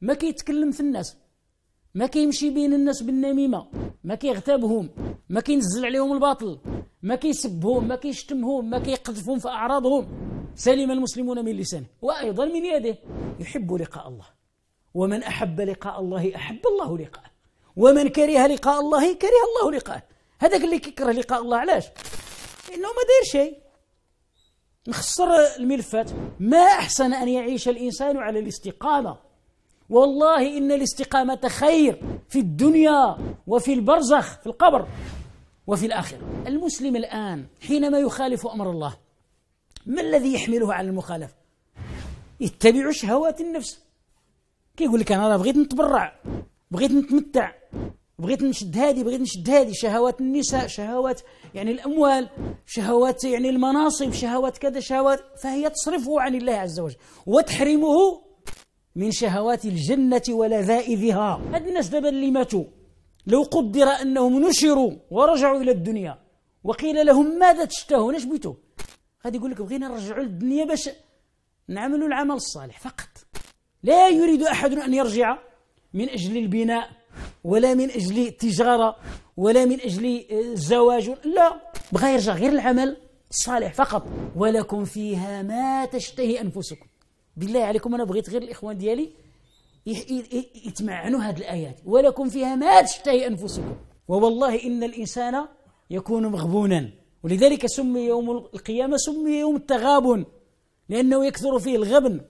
ما كيتكلم في الناس ما كيمشي بين الناس بالنميمة ما كيغتابهم ما كينزل عليهم الباطل ما كيسبهم ما كيشتمهم ما كيقذفهم في أعراضهم سلم المسلمون من لسانه وأيضا من يده يحب لقاء الله ومن أحب لقاء الله أحب الله لقاءه ومن كره لقاء الله كره الله لقاءه هذاك اللي كيكره لقاء الله علاش؟ لأنه ما داير شيء نخسر الملفات ما أحسن أن يعيش الإنسان على الاستقامة والله إن الاستقامة خير في الدنيا وفي البرزخ في القبر وفي الآخرة المسلم الآن حينما يخالف أمر الله ما الذي يحمله على المخالفة يتبع شهوات النفس كي يقول لك أنا بغيت نتبرع بغيت نتمتع بغيت نشد هذه بغيت نشد هذه شهوات النساء شهوات يعني الأموال شهوات يعني المناصب شهوات كذا شهوات فهي تصرفه عن الله عز وجل وتحرمه من شهوات الجنة ولذائذها هاد الناس دابا اللي ماتوا لو قدر أنهم نشروا ورجعوا إلى الدنيا وقيل لهم ماذا تشتهون اش بيتوا غادي يقول لك بغينا نرجعوا للدنيا باش نعملوا العمل الصالح فقط لا يريد أحد أن يرجع من أجل البناء ولا من أجل التجارة ولا من أجل الزواج لا بغى يرجع غير العمل الصالح فقط ولكم فيها ما تشتهي أنفسكم بالله عليكم انا بغيت غير الاخوان ديالي يتمعنوا هذه الايات ولكم فيها ما تشتهي انفسكم ووالله ان الانسان يكون مغبونا ولذلك سمي يوم القيامه سمي يوم التغابن لانه يكثر فيه الغبن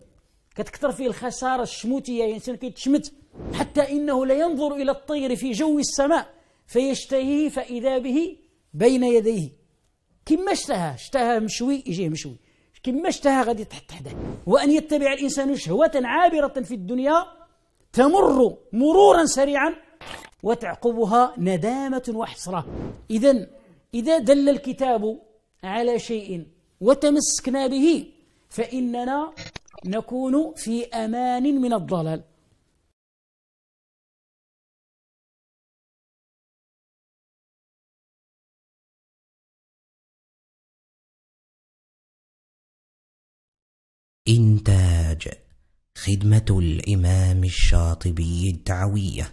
كتكثر فيه الخساره الشموتيه الانسان كيتشمت حتى انه لا ينظر الى الطير في جو السماء فيشتهيه فاذا به بين يديه كما اشتهى اشتهى مشوي يجيه مشوي كما اشتهى غادي تحت حداه وأن يتبع الإنسان شهوة عابرة في الدنيا تمر مرورا سريعا وتعقبها ندامة وحسرة إذا إذا دل الكتاب على شيء وتمسكنا به فإننا نكون في أمان من الضلال خدمة الإمام الشاطبي الدعوية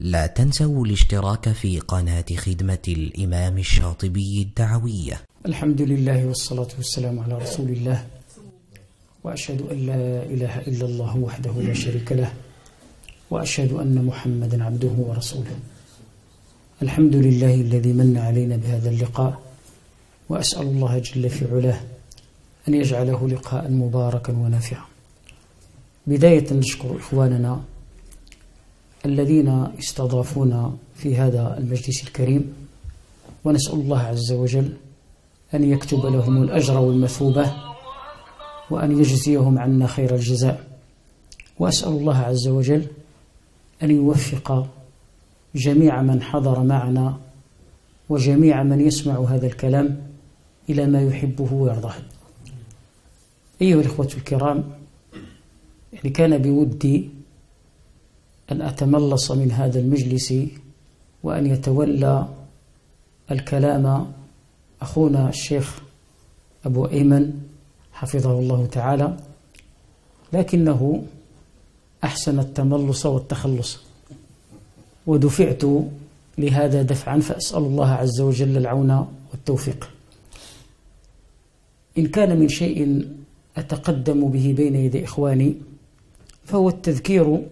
لا تنسوا الاشتراك في قناة خدمة الإمام الشاطبي الدعوية الحمد لله والصلاة والسلام على رسول الله وأشهد أن لا إله إلا الله وحده لا شريك له وأشهد أن محمدا عبده ورسوله الحمد لله الذي من علينا بهذا اللقاء وأسأل الله جل في علاه أن يجعله لقاء مباركا ونافعا بداية نشكر إخواننا الذين استضافونا في هذا المجلس الكريم ونسأل الله عز وجل أن يكتب لهم الأجر والمثوبة وأن يجزيهم عنا خير الجزاء وأسأل الله عز وجل أن يوفق جميع من حضر معنا وجميع من يسمع هذا الكلام إلى ما يحبه ويرضاه أيها الإخوة الكرام يعني كان بودي أن أتملص من هذا المجلس وأن يتولى الكلام أخونا الشيخ أبو أيمن حفظه الله تعالى لكنه أحسن التملص والتخلص ودفعت لهذا دفعا فأسأل الله عز وجل العون والتوفيق إن كان من شيء أتقدم به بين يدي إخواني فهو التذكير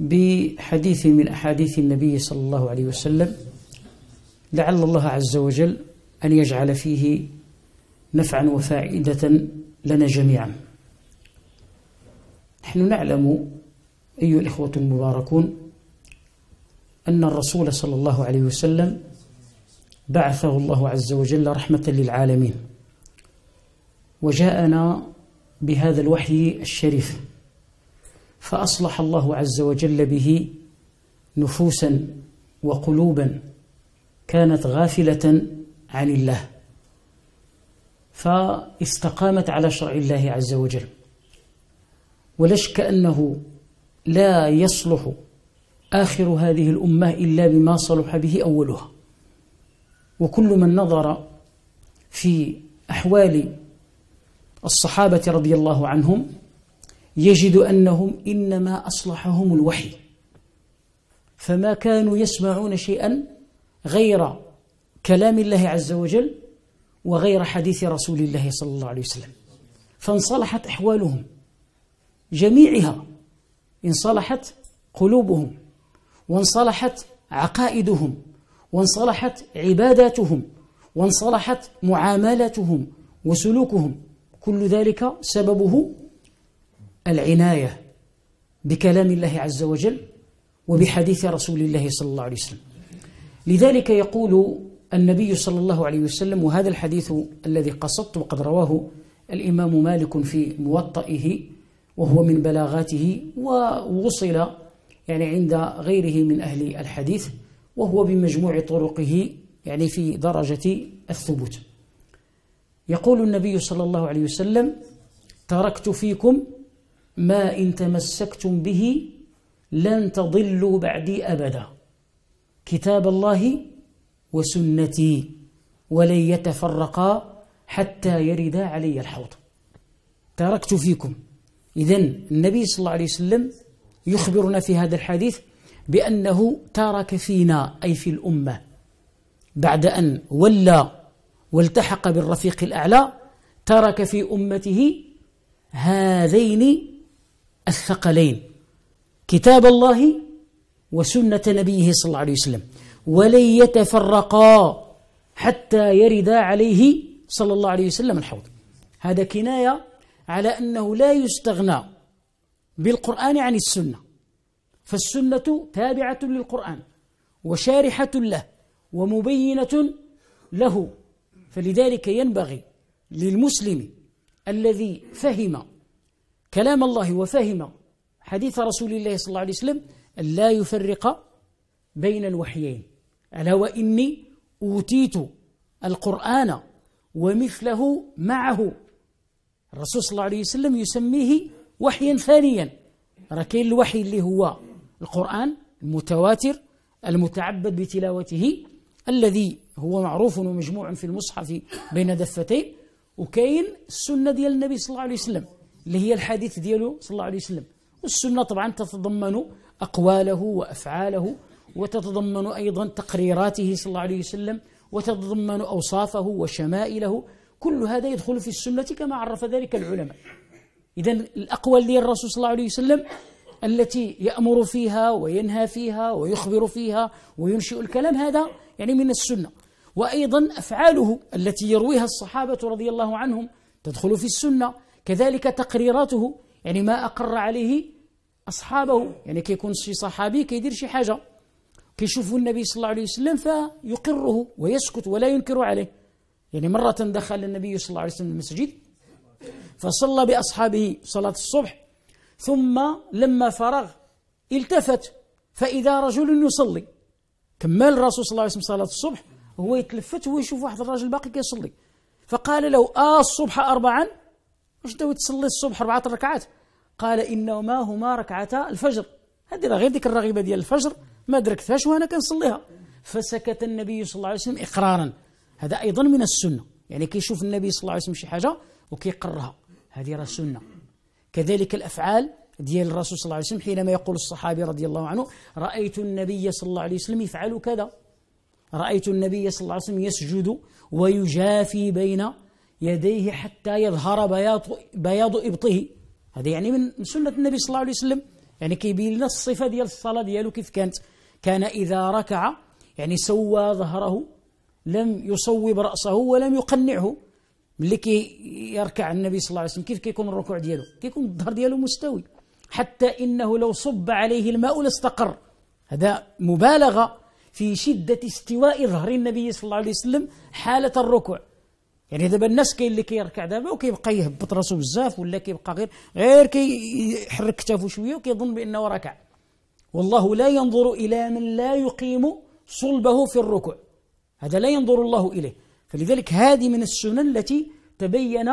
بحديث من أحاديث النبي صلى الله عليه وسلم لعل الله عز وجل أن يجعل فيه نفعا وفائدة لنا جميعا نحن نعلم أيها الإخوة المباركون أن الرسول صلى الله عليه وسلم بعثه الله عز وجل رحمة للعالمين وجاءنا بهذا الوحي الشريف فأصلح الله عز وجل به نفوسا وقلوبا كانت غافلة عن الله فاستقامت على شرع الله عز وجل ولشك أنه لا يصلح آخر هذه الأمة إلا بما صلح به أولها وكل من نظر في أحوال الصحابة رضي الله عنهم يجد أنهم إنما أصلحهم الوحي فما كانوا يسمعون شيئا غير كلام الله عز وجل وغير حديث رسول الله صلى الله عليه وسلم فانصلحت أحوالهم جميعها انصلحت قلوبهم وانصلحت عقائدهم وانصلحت عباداتهم وانصلحت معاملاتهم وسلوكهم كل ذلك سببه العناية بكلام الله عز وجل وبحديث رسول الله صلى الله عليه وسلم لذلك يقول النبي صلى الله عليه وسلم وهذا الحديث الذي قصدت وقد رواه الإمام مالك في موطئه وهو من بلاغاته ووصل يعني عند غيره من أهل الحديث وهو بمجموع طرقه يعني في درجة الثبوت يقول النبي صلى الله عليه وسلم تركت فيكم ما إن تمسكتم به لن تضلوا بعدي أبدا كتاب الله وسنتي ولن يتفرقا حتى يردا علي الحوض تركت فيكم إذا النبي صلى الله عليه وسلم يخبرنا في هذا الحديث بأنه ترك فينا أي في الأمة بعد أن ولى والتحق بالرفيق الأعلى ترك في أمته هذين الثقلين كتاب الله وسنة نبيه صلى الله عليه وسلم ولن يتفرقا حتى يردا عليه صلى الله عليه وسلم الحوض هذا كناية على أنه لا يستغنى بالقرآن عن السنة فالسنة تابعة للقرآن وشارحة له ومبينة له فلذلك ينبغي للمسلم الذي فهم كلام الله وفهم حديث رسول الله صلى الله عليه وسلم أن لا يفرق بين الوحيين ألا وإني أوتيت القرآن ومثله معه الرسول صلى الله عليه وسلم يسميه وحيا ثانيا ركين الوحي اللي هو القرآن المتواتر المتعبد بتلاوته الذي هو معروف ومجموع في المصحف بين دفتين وكاين السنه ديال النبي صلى الله عليه وسلم اللي هي الحديث ديالو صلى الله عليه وسلم والسنه طبعا تتضمن اقواله وافعاله وتتضمن ايضا تقريراته صلى الله عليه وسلم وتتضمن اوصافه وشمائله كل هذا يدخل في السنه كما عرف ذلك العلماء اذا الاقوال ديال الرسول صلى الله عليه وسلم التي يأمر فيها وينهى فيها ويخبر فيها وينشئ الكلام هذا يعني من السنة وأيضا أفعاله التي يرويها الصحابة رضي الله عنهم تدخل في السنة كذلك تقريراته يعني ما أقر عليه أصحابه يعني كيكون شي صحابي كيدير شي حاجة كيشوفوا النبي صلى الله عليه وسلم فيقره ويسكت ولا ينكر عليه يعني مرة دخل النبي صلى الله عليه وسلم المسجد فصلى بأصحابه صلاة الصبح ثم لما فرغ التفت فإذا رجل يصلي كمل الرسول صلى الله عليه وسلم صلاة الصبح هو يتلفت يشوف واحد الراجل باقي كيصلي فقال له آه الصبح أربعا واش أنت تصلي الصبح أربعة ركعات قال إنما هما ركعتا الفجر هذه راه غير ديك الرغيبة ديال الفجر ما دركتهاش وأنا كنصليها فسكت النبي صلى الله عليه وسلم إقرارا هذا أيضا من السنة يعني كيشوف النبي صلى الله عليه وسلم شي حاجة وكيقرها هذه راه سنة كذلك الأفعال ديال الرسول صلى الله عليه وسلم حينما يقول الصحابي رضي الله عنه رأيت النبي صلى الله عليه وسلم يفعل كذا رأيت النبي صلى الله عليه وسلم يسجد ويجافي بين يديه حتى يظهر بياض بياض إبطه هذا يعني من سنة النبي صلى الله عليه وسلم يعني كيبين لنا الصفة ديال الصلاة ديالو كيف كانت كان إذا ركع يعني سوى ظهره لم يصوب رأسه ولم يقنعه ملي يركع النبي صلى الله عليه وسلم كيف كيكون الركوع ديالو كيكون الظهر ديالو مستوي حتى إنه لو صب عليه الماء لاستقر هذا مبالغة في شدة استواء ظهر النبي صلى الله عليه وسلم حالة الركوع يعني دابا الناس كاين اللي كيركع دابا وكيبقى يهبط راسو بزاف ولا كيبقى غير غير كيحرك كتافو شويه وكيظن بانه ركع والله لا ينظر الى من لا يقيم صلبه في الركوع هذا لا ينظر الله اليه فلذلك هذه من السنن التي تبين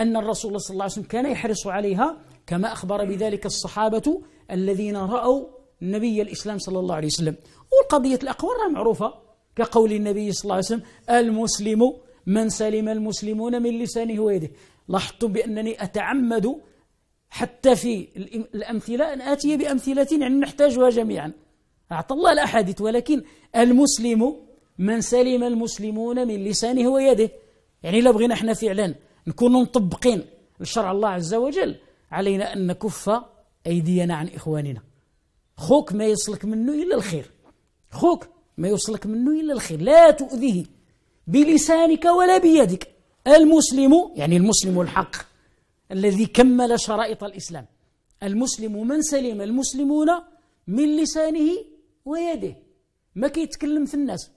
ان الرسول صلى الله عليه وسلم كان يحرص عليها كما اخبر بذلك الصحابه الذين راوا النبي الإسلام صلى الله عليه وسلم والقضية الأقوال معروفة كقول النبي صلى الله عليه وسلم المسلم من سلم المسلمون من لسانه ويده لاحظتم بأنني أتعمد حتى في الأمثلة أن آتي بأمثلة يعني نحتاجها جميعا أعطى الله الأحاديث ولكن المسلم من سلم المسلمون من لسانه ويده يعني لو بغينا احنا فعلا نكونوا مطبقين لشرع الله عز وجل علينا أن نكف أيدينا عن إخواننا خوك ما يصلك منه إلا الخير خوك ما يوصلك منه إلا الخير لا تؤذيه بلسانك ولا بيدك المسلم يعني المسلم الحق الذي كمل شرائط الإسلام المسلم من سلم المسلمون من لسانه ويده ما كيتكلم في الناس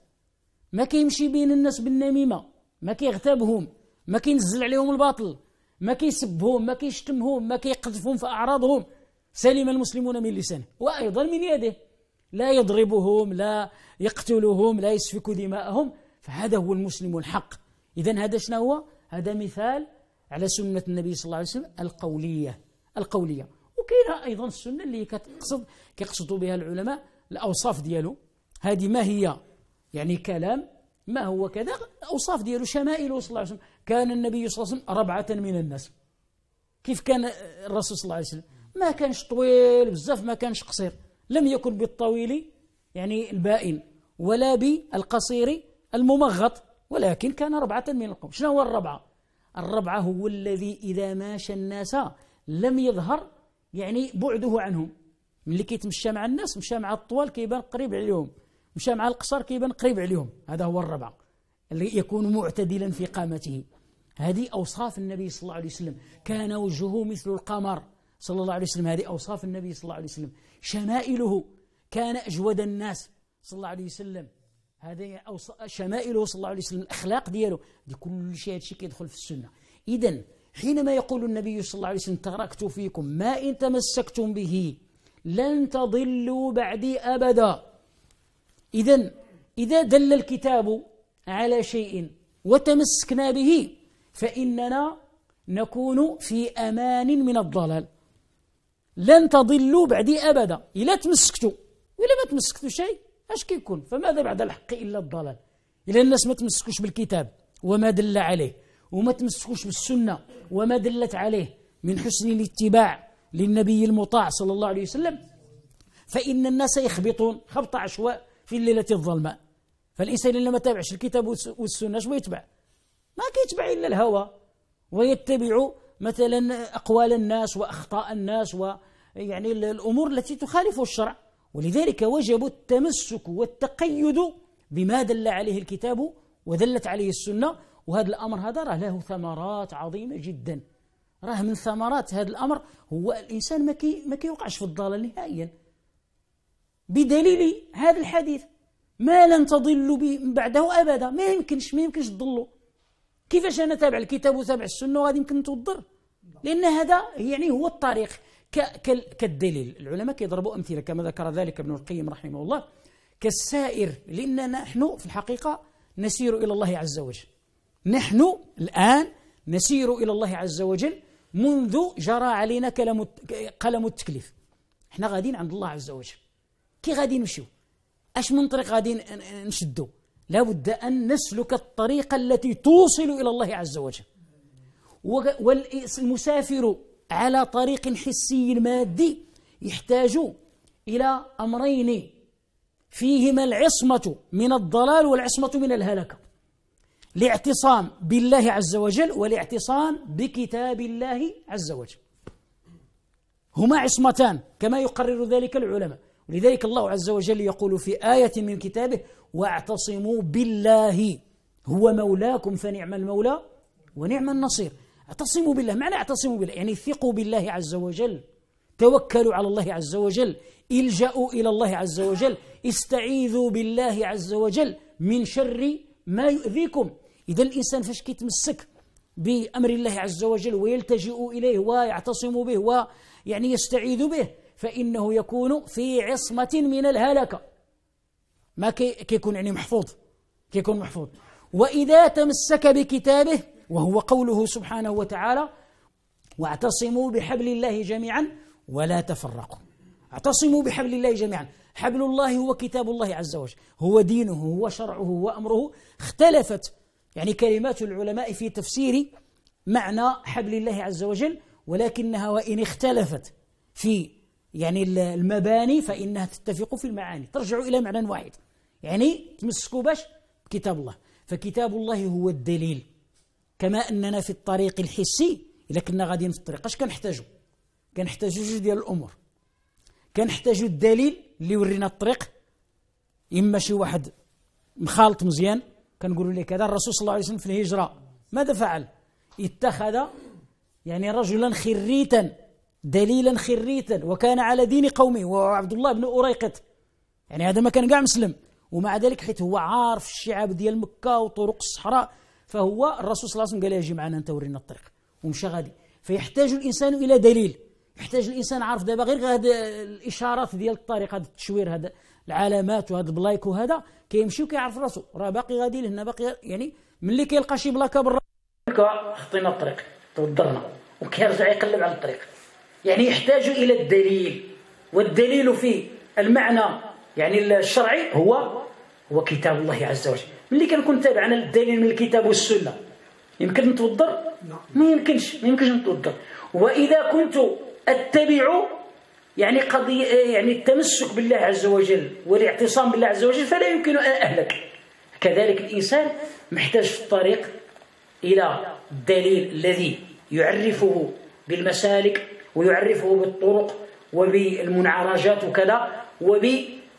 ما كيمشي بين الناس بالنميمة ما كيغتابهم ما كينزل عليهم الباطل ما كيسبهم ما كيشتمهم ما كيقذفهم في أعراضهم سلم المسلمون من لسانه وأيضا من يده لا يضربهم لا يقتلهم لا يسفك دماءهم فهذا هو المسلم الحق إذا هذا شنو هو؟ هذا مثال على سنة النبي صلى الله عليه وسلم القولية القولية وكاينة أيضا السنة اللي كتقصد كيقصدوا بها العلماء الأوصاف ديالو هذه ما هي يعني كلام ما هو كذا الأوصاف ديالو شمائله صلى الله عليه وسلم كان النبي صلى الله عليه وسلم ربعة من الناس كيف كان الرسول صلى الله عليه وسلم ما كانش طويل بزاف ما كانش قصير لم يكن بالطويل يعني البائن ولا بالقصير الممغط ولكن كان ربعة من القوم شنو هو الربعة الربعة هو الذي إذا ماشى الناس لم يظهر يعني بعده عنهم ملي كيتمشى مع الناس مشى مع الطوال كيبان قريب عليهم مشى مع القصر كيبان قريب عليهم هذا هو الربع اللي يكون معتدلا في قامته هذه أوصاف النبي صلى الله عليه وسلم كان وجهه مثل القمر صلى الله عليه وسلم هذه أوصاف النبي صلى الله عليه وسلم شمائله كان أجود الناس صلى الله عليه وسلم هذه شمائله صلى الله عليه وسلم الأخلاق دياله دي كل شيء هذا الشيء كيدخل في السنة إذا حينما يقول النبي صلى الله عليه وسلم تركت فيكم ما إن تمسكتم به لن تضلوا بعدي أبدا إذا إذا دل الكتاب على شيء وتمسكنا به فإننا نكون في أمان من الضلال لن تضلوا بعدي أبدا إلا تمسكتوا الا ما تمسكتوا شيء أش كيكون فماذا بعد الحق إلا الضلال إلا الناس ما تمسكوش بالكتاب وما دل عليه وما تمسكوش بالسنة وما دلت عليه من حسن الاتباع للنبي المطاع صلى الله عليه وسلم فإن الناس يخبطون خبط عشواء في الليلة الظلماء فالإنسان اللي ما تابعش الكتاب والسنة شو يتبع ما كيتبع إلا الهوى ويتبع مثلا أقوال الناس وأخطاء الناس ويعني الأمور التي تخالف الشرع ولذلك وجب التمسك والتقيد بما دل عليه الكتاب ودلت عليه السنة وهذا الأمر هذا راه له ثمرات عظيمة جدا راه من ثمرات هذا الأمر هو الإنسان ما, كي ما كيوقعش في الضلال نهائيا بدليل هذا الحديث ما لن تضل بعده أبدا ما يمكنش ما يمكنش تضلوا كيفاش انا تابع الكتاب وتابع السنه وغادي يمكن نتوضر لان هذا يعني هو الطريق كالدليل العلماء كيضربوا امثله كما ذكر ذلك ابن القيم رحمه الله كالسائر لاننا نحن في الحقيقه نسير الى الله عز وجل نحن الان نسير الى الله عز وجل منذ جرى علينا كلام قلم التكليف احنا غاديين عند الله عز وجل كي غادي نمشيو اش من طريق غادي نشدو لا بد أن نسلك الطريق التي توصل إلى الله عز وجل والمسافر على طريق حسي مادي يحتاج إلى أمرين فيهما العصمة من الضلال والعصمة من الهلكة الاعتصام بالله عز وجل والاعتصام بكتاب الله عز وجل هما عصمتان كما يقرر ذلك العلماء ولذلك الله عز وجل يقول في آية من كتابه واعتصموا بالله هو مولاكم فنعم المولى ونعم النصير اعتصموا بالله معنى اعتصموا بالله يعني ثقوا بالله عز وجل توكلوا على الله عز وجل الجأوا إلى الله عز وجل استعيذوا بالله عز وجل من شر ما يؤذيكم إذا الإنسان فاش كيتمسك بأمر الله عز وجل ويلتجئ إليه ويعتصم به ويعني يستعيذ به فإنه يكون في عصمة من الهلكة ما كي كيكون يعني محفوظ كيكون محفوظ وإذا تمسك بكتابه وهو قوله سبحانه وتعالى واعتصموا بحبل الله جميعا ولا تفرقوا اعتصموا بحبل الله جميعا حبل الله هو كتاب الله عز وجل هو دينه هو شرعه هو أمره اختلفت يعني كلمات العلماء في تفسير معنى حبل الله عز وجل ولكنها وإن اختلفت في يعني المباني فإنها تتفق في المعاني ترجع إلى معنى واحد يعني تمسكوا باش كتاب الله فكتاب الله هو الدليل كما أننا في الطريق الحسي إذا كنا غاديين في الطريق اش كنحتاجو كنحتاجو جوج ديال الأمور كنحتاجو الدليل اللي يورينا الطريق إما شي واحد مخالط مزيان كنقولوا ليه كذا الرسول صلى الله عليه وسلم في الهجرة ماذا فعل اتخذ يعني رجلا خريتا دليلا خريتا وكان على دين قومه وهو عبد الله بن أريقط يعني هذا ما كان كاع مسلم ومع ذلك حيث هو عارف الشعاب ديال مكة وطرق الصحراء فهو الرسول صلى الله عليه وسلم قال يجي معنا أنت ورينا الطريق ومشى غادي فيحتاج الإنسان إلى دليل يحتاج الإنسان عارف دابا غير هاد الإشارات ديال الطريق هذا التشوير هذا العلامات وهذا البلايك وهذا كيمشي وكيعرف راسو راه باقي غادي لهنا باقي يعني ملي كيلقى شي بلاكه برا خطينا الطريق توضرنا وكيرجع يقلب على الطريق يعني يحتاج إلى الدليل والدليل في المعنى يعني الشرعي هو هو كتاب الله عز وجل ملي كنكون تابعنا الدليل من الكتاب والسنة يمكن نتوضر نعم. ما يمكنش ما يمكنش نتوضر وإذا كنت أتبع يعني قضية يعني التمسك بالله عز وجل والاعتصام بالله عز وجل فلا يمكن أن أهلك كذلك الإنسان محتاج في الطريق إلى الدليل الذي يعرفه بالمسالك ويعرفه بالطرق وبالمنعرجات وكذا وب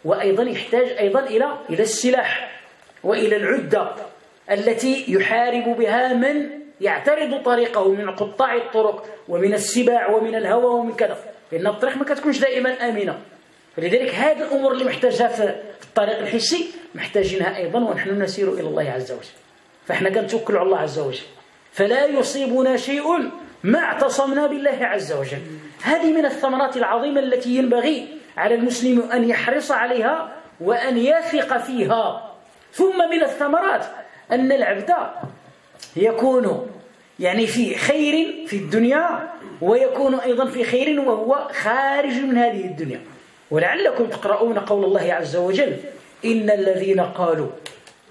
وأيضا يحتاج أيضا إلى إلى السلاح وإلى العدة التي يحارب بها من يعترض طريقه من قطاع الطرق ومن السباع ومن الهوى ومن كذا لأن الطريق ما كتكونش دائما آمنة فلذلك هذه الأمور اللي محتاجها في الطريق الحسي محتاجينها أيضا ونحن نسير إلى الله عز وجل فإحنا كنتوكلوا على الله عز وجل فلا يصيبنا شيء ما اعتصمنا بالله عز وجل هذه من الثمرات العظيمة التي ينبغي على المسلم أن يحرص عليها وأن يثق فيها ثم من الثمرات أن العبد يكون يعني في خير في الدنيا ويكون أيضا في خير وهو خارج من هذه الدنيا ولعلكم تقرؤون قول الله عز وجل إن الذين قالوا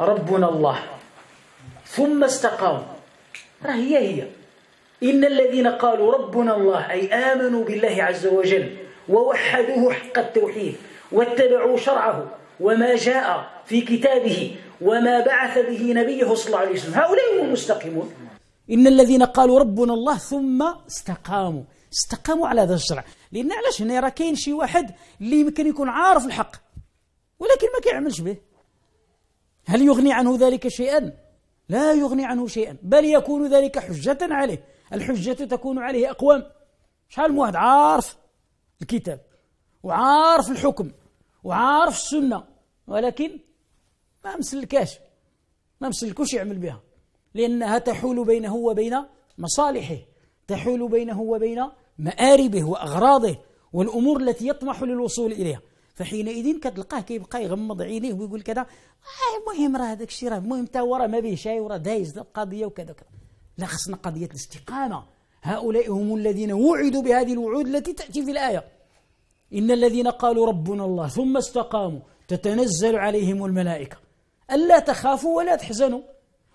ربنا الله ثم استقاموا راه هي هي إن الذين قالوا ربنا الله أي آمنوا بالله عز وجل ووحدوه حق التوحيد واتبعوا شرعه وما جاء في كتابه وما بعث به نبيه صلى الله عليه وسلم هؤلاء هم المستقيمون إن الذين قالوا ربنا الله ثم استقاموا استقاموا على هذا الشرع لأن علاش هنا راه كاين شي واحد اللي يمكن يكون عارف الحق ولكن ما كيعملش به هل يغني عنه ذلك شيئا لا يغني عنه شيئا بل يكون ذلك حجة عليه الحجة تكون عليه أقوام شحال من واحد عارف الكتاب وعارف الحكم وعارف السنة ولكن ما مسلكاش ما مسلكوش يعمل بها لأنها تحول بينه وبين مصالحه تحول بينه وبين مآربه وأغراضه والأمور التي يطمح للوصول إليها فحينئذ كتلقاه كيبقى يغمض عينيه ويقول كذا آه، المهم راه هذاك الشيء راه المهم تا هو راه ما به شيء وراه دايز القضيه وكذا وكذا لا خصنا قضية الاستقامة هؤلاء هم الذين وعدوا بهذه الوعود التي تأتي في الآية إن الذين قالوا ربنا الله ثم استقاموا تتنزل عليهم الملائكة ألا تخافوا ولا تحزنوا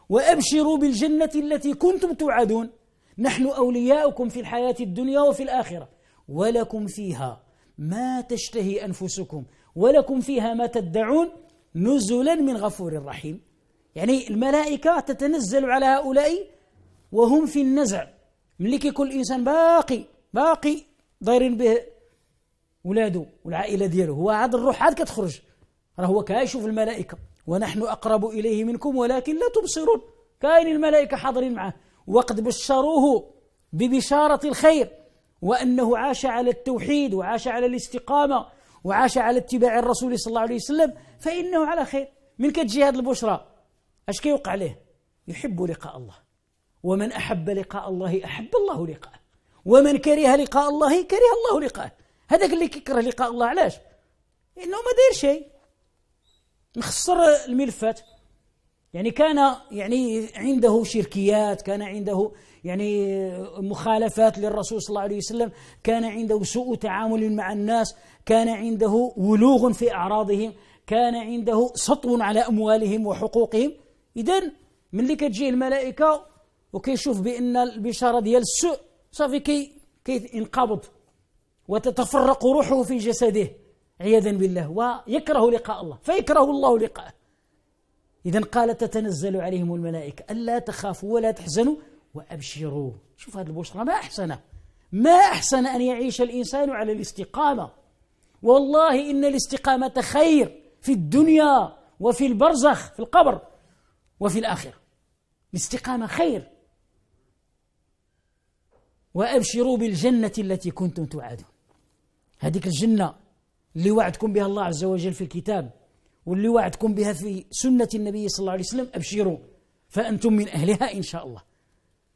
وأبشروا بالجنة التي كنتم توعدون نحن أولياؤكم في الحياة الدنيا وفي الآخرة ولكم فيها ما تشتهي أنفسكم ولكم فيها ما تدعون نزلا من غفور رحيم يعني الملائكة تتنزل على هؤلاء وهم في النزع ملي كيكون الانسان باقي باقي دايرين به ولاده والعائله ديالو هو عاد الروح عاد كتخرج راه هو كيشوف الملائكه ونحن اقرب اليه منكم ولكن لا تبصرون كاين الملائكه حاضرين معه وقد بشروه ببشاره الخير وانه عاش على التوحيد وعاش على الاستقامه وعاش على اتباع الرسول صلى الله عليه وسلم فانه على خير من كتجي هذه البشرى اش كيوقع عليه يحب لقاء الله ومن أحب لقاء الله أحب الله لقاءه ومن كره لقاء الله كره الله لقاءه هذاك اللي كيكره لقاء الله علاش لأنه ما داير شيء مخسر الملفات يعني كان يعني عنده شركيات كان عنده يعني مخالفات للرسول صلى الله عليه وسلم كان عنده سوء تعامل مع الناس كان عنده ولوغ في أعراضهم كان عنده سطو على أموالهم وحقوقهم إذا ملي كتجي الملائكة وكيشوف بان البشاره ديال السوء صافي كي كينقبض وتتفرق روحه في جسده عياذا بالله ويكره لقاء الله فيكره الله لقاءه إذا قال تتنزل عليهم الملائكة ألا تخافوا ولا تحزنوا وأبشروا شوف هذه البشرى ما أحسن ما أحسن أن يعيش الإنسان على الاستقامة والله إن الاستقامة خير في الدنيا وفي البرزخ في القبر وفي الآخرة الاستقامة خير وأبشروا بالجنة التي كنتم توعدون هذيك الجنة اللي وعدكم بها الله عز وجل في الكتاب واللي وعدكم بها في سنة النبي صلى الله عليه وسلم أبشروا فأنتم من أهلها إن شاء الله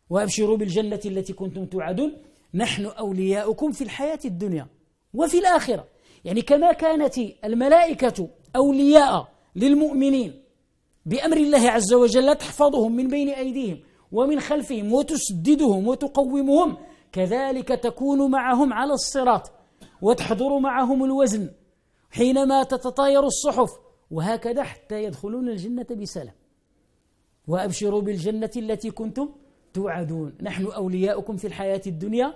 وأبشروا بالجنة التي كنتم توعدون نحن أولياؤكم في الحياة الدنيا وفي الآخرة يعني كما كانت الملائكة أولياء للمؤمنين بأمر الله عز وجل تحفظهم من بين أيديهم ومن خلفهم وتسددهم وتقومهم كذلك تكون معهم على الصراط وتحضر معهم الوزن حينما تتطاير الصحف وهكذا حتى يدخلون الجنة بسلام وأبشروا بالجنة التي كنتم توعدون نحن أولياؤكم في الحياة الدنيا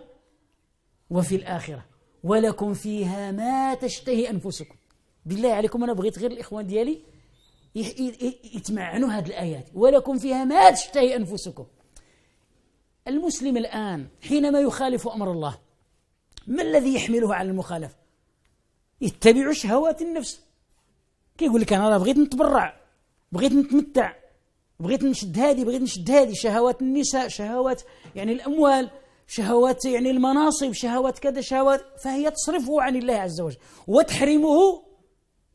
وفي الآخرة ولكم فيها ما تشتهي أنفسكم بالله عليكم أنا بغيت غير الإخوان ديالي يتمعنوا هذه الآيات ولكم فيها ما تشتهي أنفسكم المسلم الآن حينما يخالف أمر الله ما الذي يحمله على المخالفة؟ يتبع شهوات النفس كي يقول لك أنا بغيت نتبرع بغيت نتمتع بغيت نشد هذه بغيت نشد هذه شهوات النساء شهوات يعني الأموال شهوات يعني المناصب شهوات كذا شهوات فهي تصرفه عن الله عز وجل وتحرمه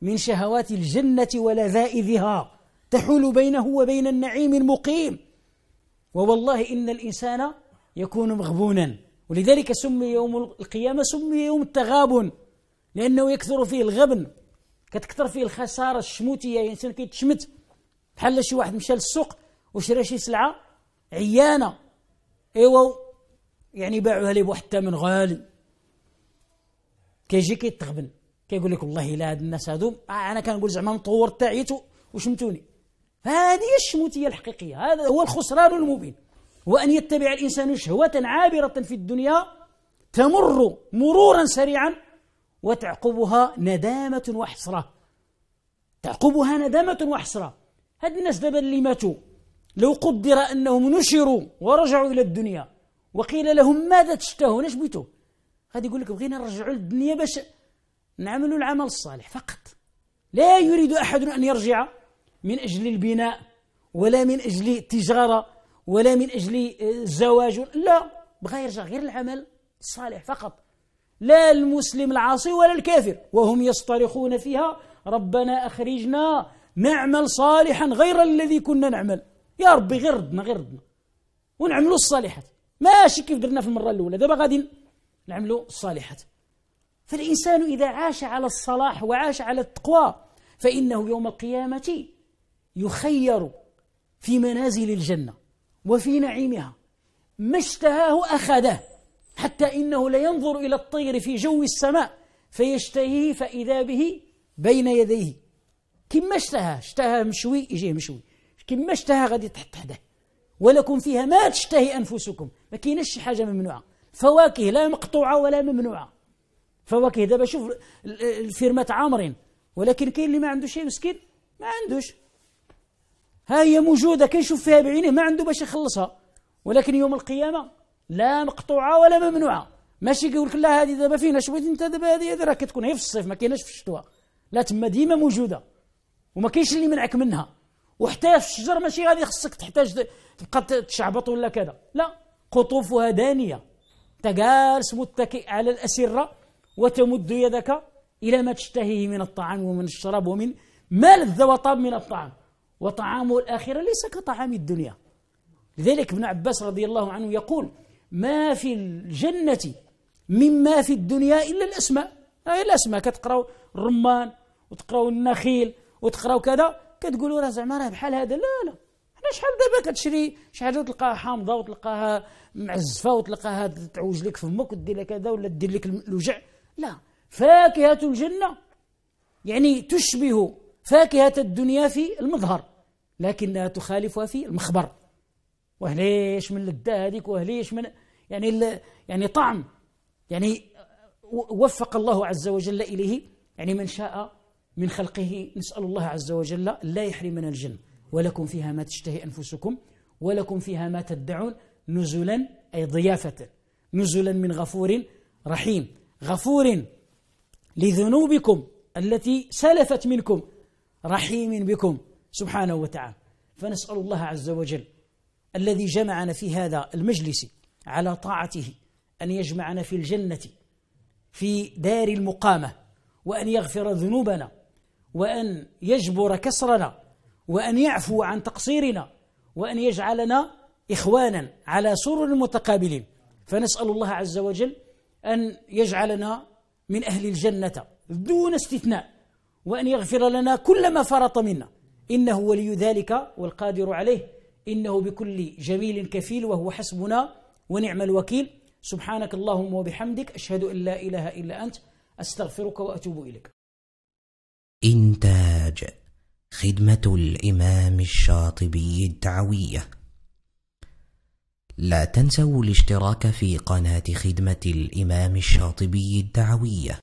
من شهوات الجنة ولذائذها تحول بينه وبين النعيم المقيم ووالله إن الإنسان يكون مغبونا ولذلك سمي يوم القيامة سمي يوم التغابن لأنه يكثر فيه الغبن كتكثر فيه الخسارة الشموتية الإنسان كيتشمت بحال شي واحد مشى للسوق وشرى شي سلعة عيانة إيوا يعني باعوها ليه بواحد الثمن غالي كيجي كيتغبن كيقول لك والله الا هاد الناس هادو آه، انا كنقول زعما مطور تاعيت وشمتوني فهذه الشموتية الحقيقية هذا هو الخسران المبين وأن يتبع الإنسان شهوة عابرة في الدنيا تمر مرورا سريعا وتعقبها ندامة وحسرة تعقبها ندامة وحسرة هاد الناس دابا اللي ماتوا لو قدر أنهم نشروا ورجعوا إلى الدنيا وقيل لهم ماذا تشتهون اش بيتوا غادي يقول لك بغينا نرجعوا للدنيا باش نعملوا العمل الصالح فقط لا يريد أحد أن يرجع من أجل البناء ولا من أجل التجارة ولا من أجل آه، الزواج لا بغى يرجع غير العمل الصالح فقط لا المسلم العاصي ولا الكافر وهم يصطرخون فيها ربنا أخرجنا نعمل صالحا غير الذي كنا نعمل يا ربي غير ردنا غير ردنا ونعملوا الصالحات ماشي كيف درنا في المرة الأولى دابا غادي نعملوا الصالحات فالإنسان إذا عاش على الصلاح وعاش على التقوى فإنه يوم القيامة يخير في منازل الجنة وفي نعيمها ما اشتهاه أخذه حتى إنه لينظر إلى الطير في جو السماء فيشتهيه فإذا به بين يديه كما اشتهى اشتهى مشوي يجيه مشوي كما اشتهى غادي تحت حده ولكم فيها ما تشتهي أنفسكم ما كايناش شي حاجة ممنوعة فواكه لا مقطوعة ولا ممنوعة فواكه دابا شوف الفيرمات عامرين ولكن كاين اللي ما عنده شيء مسكين ما عندوش ها هي موجودة كيشوف فيها بعينه ما عنده باش يخلصها ولكن يوم القيامة لا مقطوعة ولا ممنوعة ماشي يقول لك لا هذه دابا فينا شويه انت دابا هذه هذه راه كتكون هي في الصيف ما كايناش في الشتوى لا تما ديما موجودة وما كاينش اللي منعك منها وحتى في الشجر ماشي غادي خصك تحتاج تبقى تشعبط ولا كذا لا قطوفها دانية انت جالس متكئ على الأسرة وتمد يدك إلى ما تشتهيه من الطعام ومن الشراب ومن ما لذ وطاب من الطعام وطعام الآخرة ليس كطعام الدنيا لذلك ابن عباس رضي الله عنه يقول ما في الجنة مما في الدنيا إلا الأسماء هاي آه، الأسماء كتقرأوا الرمان وتقرأوا النخيل وتقرأوا كذا كتقولوا راه زعما راه بحال هذا لا لا حنا شحال دابا كتشري شي حاجه وتلقاها حامضه وتلقاها معزفه وتلقاها تعوج لك فمك ودير لك هذا ولا دير لك الوجع لا فاكهه الجنه يعني تشبه فاكهه الدنيا في المظهر لكنها تخالفها في المخبر وهليش من لده هذيك وهليش من يعني يعني طعم يعني وفق الله عز وجل إليه يعني من شاء من خلقه نسأل الله عز وجل لا يحرمنا الجنة ولكم فيها ما تشتهي أنفسكم ولكم فيها ما تدعون نزلا أي ضيافة نزلا من غفور رحيم غفور لذنوبكم التي سلفت منكم رحيم بكم سبحانه وتعالى فنسأل الله عز وجل الذي جمعنا في هذا المجلس على طاعته أن يجمعنا في الجنة في دار المقامة وأن يغفر ذنوبنا وأن يجبر كسرنا وأن يعفو عن تقصيرنا وأن يجعلنا إخوانا على سرر متقابلين فنسأل الله عز وجل أن يجعلنا من أهل الجنة دون استثناء وأن يغفر لنا كل ما فرط منا إنه ولي ذلك والقادر عليه إنه بكل جميل كفيل وهو حسبنا ونعم الوكيل سبحانك اللهم وبحمدك أشهد أن لا إله إلا أنت أستغفرك وأتوب إليك إنتاج خدمة الإمام الشاطبي الدعوية لا تنسوا الاشتراك في قناة خدمة الإمام الشاطبي الدعوية